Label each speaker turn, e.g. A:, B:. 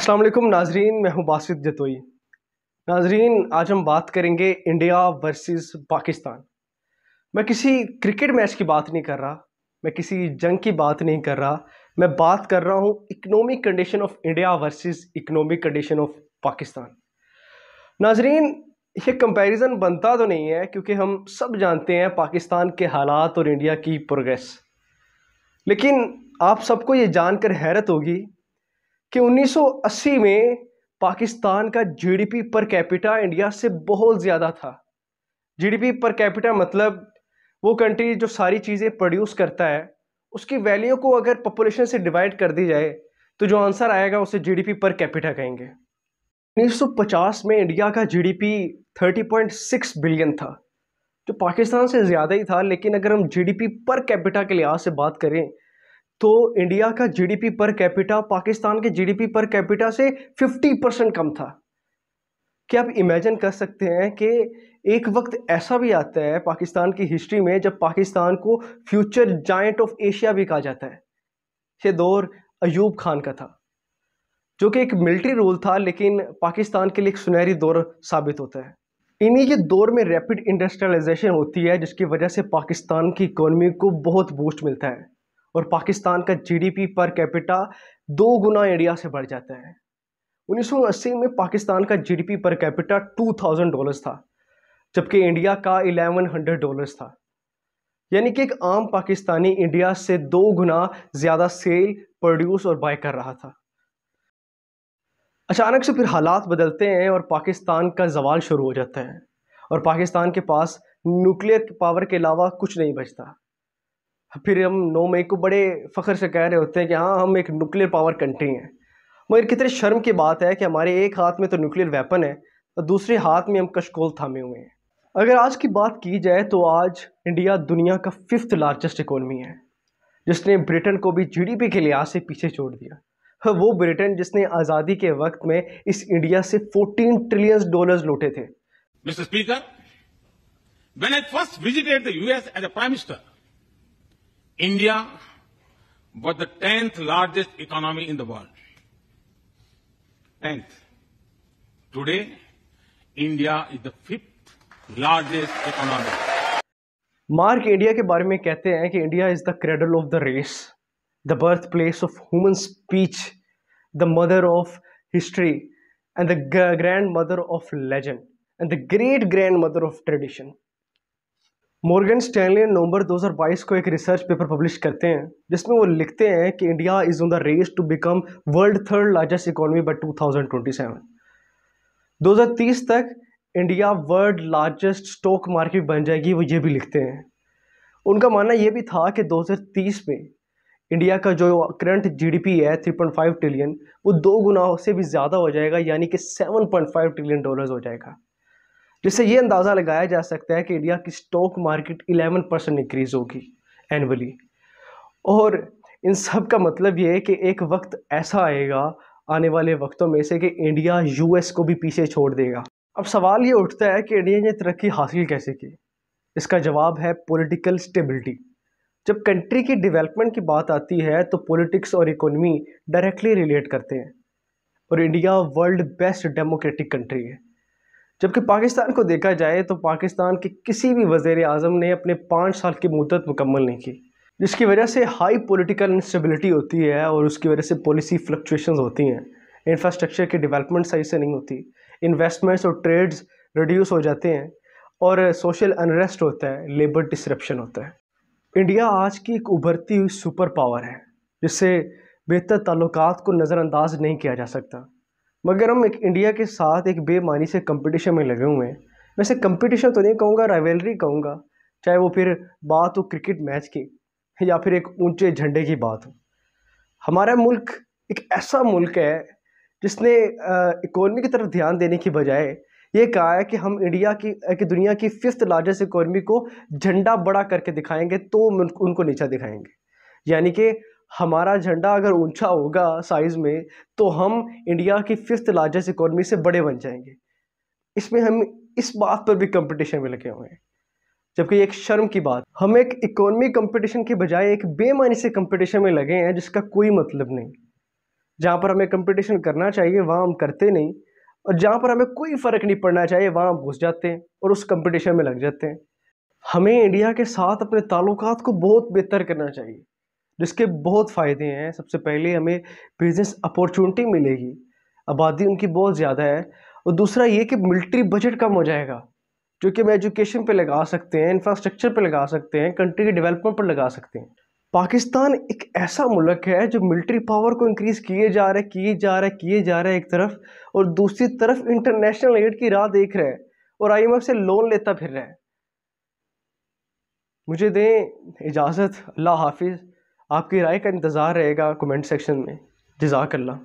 A: असलम नाजरीन मैं हूं बासित जतोई नाजरीन आज हम बात करेंगे इंडिया वर्सेस पाकिस्तान मैं किसी क्रिकेट मैच की बात नहीं कर रहा मैं किसी जंग की बात नहीं कर रहा मैं बात कर रहा हूं economic condition of India versus economic condition of Pakistan नाजरीन ये कंपैरिजन बनता तो नहीं है क्योंकि हम सब जानते हैं पाकिस्तान के हालात और इंडिया की प्रोग्रेस लेकिन आप सबको ये जानकर हैरत होगी कि 1980 में पाकिस्तान का जीडीपी पर कैपिटा इंडिया से बहुत ज़्यादा था जीडीपी पर कैपिटा मतलब वो कंट्री जो सारी चीज़ें प्रोड्यूस करता है उसकी वैल्यू को अगर पॉपुलेशन से डिवाइड कर दी जाए तो जो आंसर आएगा उसे जीडीपी पर कैपिटा कहेंगे 1950 में इंडिया का जीडीपी 30.6 बिलियन था जो पाकिस्तान से ज़्यादा ही था लेकिन अगर हम जीडीपी पर कैपिटा के लिहाज से बात करें तो इंडिया का जीडीपी पर कैपिटा पाकिस्तान के जीडीपी पर कैपिटा से 50 परसेंट कम था क्या आप इमेजिन कर सकते हैं कि एक वक्त ऐसा भी आता है पाकिस्तान की हिस्ट्री में जब पाकिस्तान को फ्यूचर जाइंट ऑफ एशिया भी कहा जाता है ये दौर अयूब खान का था जो कि एक मिलिट्री रूल था लेकिन पाकिस्तान के लिए एक सुनहरी दौर साबित होता है इन्हीं के दौर में रैपिड इंडस्ट्रियलाइजेशन होती है जिसकी वजह से पाकिस्तान की इकोनॉमी को बहुत बूस्ट मिलता है और पाकिस्तान का जीडीपी पर कैपिटा दो गुना इंडिया से बढ़ जाता है 1980 में पाकिस्तान का जीडीपी पर कैपिटा 2000 डॉलर्स था जबकि इंडिया का 1100 डॉलर्स था यानी कि एक आम पाकिस्तानी इंडिया से दो गुना ज़्यादा सेल प्रोड्यूस और बाय कर रहा था अचानक से फिर हालात बदलते हैं और पाकिस्तान का जवाल शुरू हो जाता है और पाकिस्तान के पास न्यूक्लियर पावर के अलावा कुछ नहीं बचता फिर हम नौ मई को बड़े फ़ख्र से कह रहे होते हैं कि हाँ हम एक न्यूक्लियर पावर कंट्री हैं मगर कितने शर्म की बात है कि हमारे एक हाथ में तो न्यूक्लियर वेपन है और दूसरे हाथ में हम कशकोल थामे हुए हैं अगर आज की बात की जाए तो आज इंडिया दुनिया का फिफ्थ लार्जेस्ट इकोनमी है जिसने ब्रिटेन को भी जीडीपी के लिहाज से पीछे छोड़ दिया हाँ, वो ब्रिटेन जिसने आज़ादी के वक्त में इस इंडिया से 14 ट्रिलियन डॉलर्स लूटे थे mister speaker when I first visited the US as a prime minister India was the 10th largest economy in the world. 10th. Today, India is the 5th largest economy. Mark India ke baare mein kehte hain India is the cradle of the race, the birthplace of human speech, the mother of history and the grandmother of legend and the great grandmother of tradition. Morgan Stanley नवंबर 2022 को एक research paper publish करते हैं जिसमें वो लिखते हैं कि India is on the race to become world third largest economy by 2027 2030 तक India world largest stock market बन जाएगी वो ये भी लिखते हैं उनका मानना ये भी था कि 2030 में इंडिया का जो करंट जीडीपी है 3.5 ट्रिलियन वो दो गुना से भी ज़्यादा हो जाएगा यानी कि 7.5 ट्रिलियन डॉलर्स हो जाएगा जिससे ये अंदाज़ा लगाया जा सकता है कि इंडिया की स्टॉक मार्केट 11 परसेंट इंक्रीज़ होगी एनअली और इन सब का मतलब ये है कि एक वक्त ऐसा आएगा आने वाले वक्तों में से कि इंडिया यूएस को भी पीछे छोड़ देगा अब सवाल ये उठता है कि इंडिया ने तरक्की हासिल कैसे की इसका जवाब है पॉलिटिकल स्टेबिलिटी जब कंट्री की डेवलपमेंट की बात आती है तो पॉलिटिक्स और इकोनॉमी डायरेक्टली रिलेट करते हैं और India world best democratic country है जबकि पाकिस्तान को देखा जाए तो पाकिस्तान के किसी भी वज़े अजम ने अपने पाँच साल की मुदत मुकम्मल नहीं की जिसकी वजह से हाई पोलिटिकल इंस्टेबिलिटी होती है और उसकी वजह से पॉलिसी फ़्लक्चुएशन होती हैं इंफ्रास्ट्रक्चर की डेवलपमेंट सही से नहीं होती इन्वेस्टमेंट्स और ट्रेड्स रिड्यूस हो जाते हैं और सोशल अनरेस्ट होता है लेबर डिसरप्शन होता है इंडिया आज की एक उभरती हुई सुपर पावर है जिससे बेहतर ताल्लुकात को नज़रअंदाज नहीं किया जा सकता मगर हम एक इंडिया के साथ एक बेमानी से कंपटीशन में लगे हुए हैं वैसे कंपटीशन तो नहीं कहूँगा राइवलरी कहूँगा चाहे वो फिर बात हो क्रिकेट मैच की या फिर एक ऊंचे झंडे की बात हो हमारा मुल्क एक ऐसा मुल्क है जिसने इकोनमी की तरफ ध्यान देने की बजाय ये कहा है कि हम इंडिया की कि दुनिया की फिफ्थ लार्जेस्ट इकोनमी को झंडा बड़ा करके दिखाएंगे तो उनको नीचा दिखाएंगे यानी कि हमारा झंडा अगर ऊंचा होगा साइज़ में तो हम इंडिया की फिफ्थ लार्जेस्ट इकोनॉमी से बड़े बन जाएंगे इसमें हम इस बात पर भी कंपटीशन में लगे हुए हैं जबकि एक शर्म की बात हम एक इकोनॉमी कंपटीशन के बजाय एक बेमानी से कंपटीशन में लगे हैं जिसका कोई मतलब नहीं जहाँ पर हमें कंपटीशन करना चाहिए वहाँ हम करते नहीं और जहाँ पर हमें कोई फ़र्क नहीं पड़ना चाहिए वहाँ हम घुस जाते हैं और उस कंपटीशन में लग जाते हैं हमें इंडिया के साथ अपने ताल्लुक को बहुत बेहतर करना चाहिए जिसके बहुत फ़ायदे हैं सबसे पहले हमें बिज़नेस अपॉर्चुनिटी मिलेगी आबादी उनकी बहुत ज़्यादा है और दूसरा ये कि मिलिट्री बजट कम हो जाएगा जो कि हम एजुकेशन पे लगा सकते हैं इंफ्रास्ट्रक्चर पे लगा सकते हैं कंट्री के डेवलपमेंट पर लगा सकते हैं पाकिस्तान एक ऐसा मुल्क है जो मिलिट्री पावर को इंक्रीज़ किए जा रहे किए जा रहे किए जा रहे एक तरफ और दूसरी तरफ इंटरनेशनल एड की राह देख रहे हैं और आई से लोन लेता फिर रहा है मुझे दें इजाज़त अल्लाह हाफिज़ आपकी राय का इंतज़ार रहेगा कमेंट सेक्शन में जज़ाकल्ला